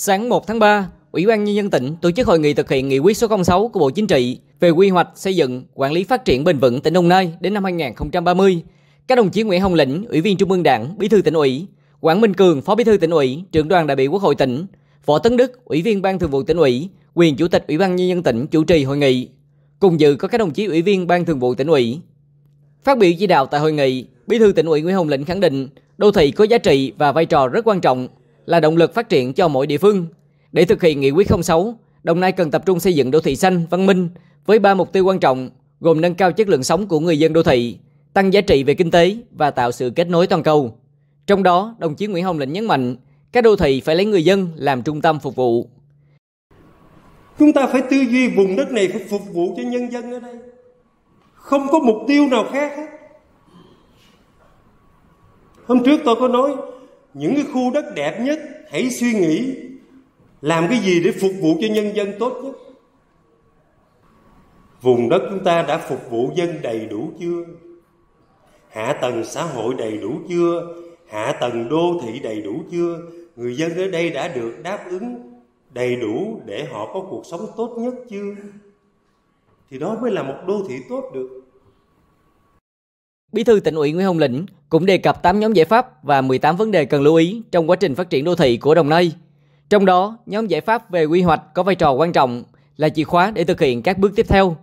Sáng 1 tháng 3, Ủy ban nhân dân tỉnh tổ chức hội nghị thực hiện nghị quyết số 06 của Bộ Chính trị về quy hoạch xây dựng, quản lý phát triển bền vững tỉnh Đồng Nai đến năm 2030. Các đồng chí Nguyễn Hồng Lĩnh, Ủy viên Trung ương Đảng, Bí thư tỉnh ủy, Quảng Minh Cường, Phó Bí thư tỉnh ủy, Trưởng đoàn đại biểu Quốc hội tỉnh, Võ Tấn Đức, Ủy viên Ban Thường vụ tỉnh ủy, quyền Chủ tịch Ủy ban nhân dân tỉnh chủ trì hội nghị. Cùng dự có các đồng chí Ủy viên Ban Thường vụ tỉnh ủy. Phát biểu chỉ đạo tại hội nghị, Bí thư tỉnh ủy Nguyễn Hồng Lĩnh khẳng định đô thị có giá trị và vai trò rất quan trọng là động lực phát triển cho mỗi địa phương. Để thực hiện nghị quyết 06, Đồng Nai cần tập trung xây dựng đô thị xanh, văn minh với ba mục tiêu quan trọng gồm nâng cao chất lượng sống của người dân đô thị, tăng giá trị về kinh tế và tạo sự kết nối toàn cầu. Trong đó, đồng chí Nguyễn Hồng Lĩnh nhấn mạnh, các đô thị phải lấy người dân làm trung tâm phục vụ. Chúng ta phải tư duy vùng đất này phải phục vụ cho nhân dân ở đây. Không có mục tiêu nào khác hết. Hôm trước tôi có nói những cái khu đất đẹp nhất hãy suy nghĩ làm cái gì để phục vụ cho nhân dân tốt nhất vùng đất chúng ta đã phục vụ dân đầy đủ chưa hạ tầng xã hội đầy đủ chưa hạ tầng đô thị đầy đủ chưa người dân ở đây đã được đáp ứng đầy đủ để họ có cuộc sống tốt nhất chưa thì đó mới là một đô thị tốt được Bí thư tỉnh ủy Nguyễn Hồng Lĩnh cũng đề cập 8 nhóm giải pháp và 18 vấn đề cần lưu ý trong quá trình phát triển đô thị của Đồng Nai. Trong đó, nhóm giải pháp về quy hoạch có vai trò quan trọng là chìa khóa để thực hiện các bước tiếp theo.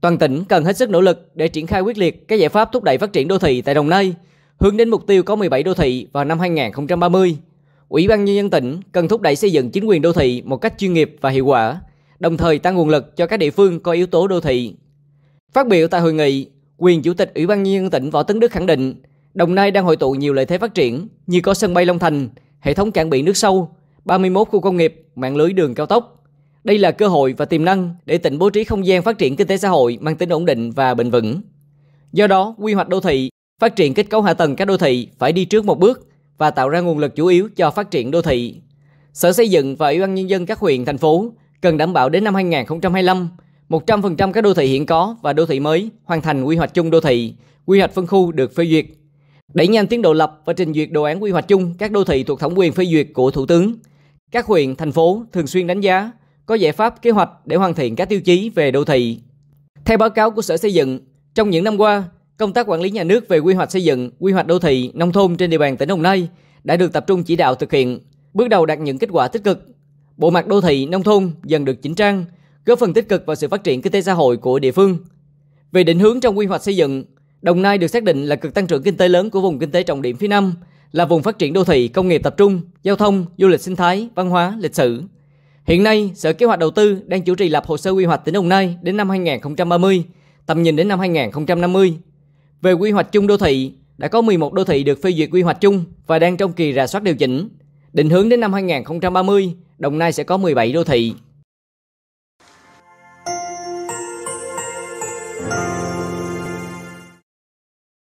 Toàn tỉnh cần hết sức nỗ lực để triển khai quyết liệt các giải pháp thúc đẩy phát triển đô thị tại Đồng Nai, hướng đến mục tiêu có 17 đô thị vào năm 2030. Ủy ban nhân dân tỉnh cần thúc đẩy xây dựng chính quyền đô thị một cách chuyên nghiệp và hiệu quả, đồng thời tăng nguồn lực cho các địa phương có yếu tố đô thị. Phát biểu tại hội nghị, Quyền Chủ tịch Ủy ban Nhân dân tỉnh Võ Tấn Đức khẳng định, Đồng Nai đang hội tụ nhiều lợi thế phát triển như có sân bay Long Thành, hệ thống cảng biển nước sâu, 31 khu công nghiệp, mạng lưới đường cao tốc. Đây là cơ hội và tiềm năng để tỉnh bố trí không gian phát triển kinh tế xã hội mang tính ổn định và bền vững. Do đó, quy hoạch đô thị, phát triển kết cấu hạ tầng các đô thị phải đi trước một bước và tạo ra nguồn lực chủ yếu cho phát triển đô thị. Sở Xây dựng và Ủy ban nhân dân các huyện thành phố cần đảm bảo đến năm 2025 100% các đô thị hiện có và đô thị mới hoàn thành quy hoạch chung đô thị, quy hoạch phân khu được phê duyệt. Đẩy nhanh tiến độ lập và trình duyệt đồ án quy hoạch chung các đô thị thuộc thẩm quyền phê duyệt của Thủ tướng. Các huyện, thành phố thường xuyên đánh giá, có giải pháp kế hoạch để hoàn thiện các tiêu chí về đô thị. Theo báo cáo của Sở Xây dựng, trong những năm qua, công tác quản lý nhà nước về quy hoạch xây dựng, quy hoạch đô thị, nông thôn trên địa bàn tỉnh Đồng Nai đã được tập trung chỉ đạo thực hiện, bước đầu đạt những kết quả tích cực. Bộ mặt đô thị, nông thôn dần được chỉnh trang, góp phần tích cực vào sự phát triển kinh tế xã hội của địa phương. Về định hướng trong quy hoạch xây dựng, Đồng Nai được xác định là cực tăng trưởng kinh tế lớn của vùng kinh tế trọng điểm phía Nam, là vùng phát triển đô thị, công nghiệp tập trung, giao thông, du lịch sinh thái, văn hóa, lịch sử. Hiện nay, Sở Kế hoạch Đầu tư đang chủ trì lập hồ sơ quy hoạch tỉnh Đồng Nai đến năm 2030, tầm nhìn đến năm 2050. Về quy hoạch chung đô thị, đã có 11 đô thị được phê duyệt quy hoạch chung và đang trong kỳ rà soát điều chỉnh. Định hướng đến năm 2030, Đồng Nai sẽ có 17 đô thị.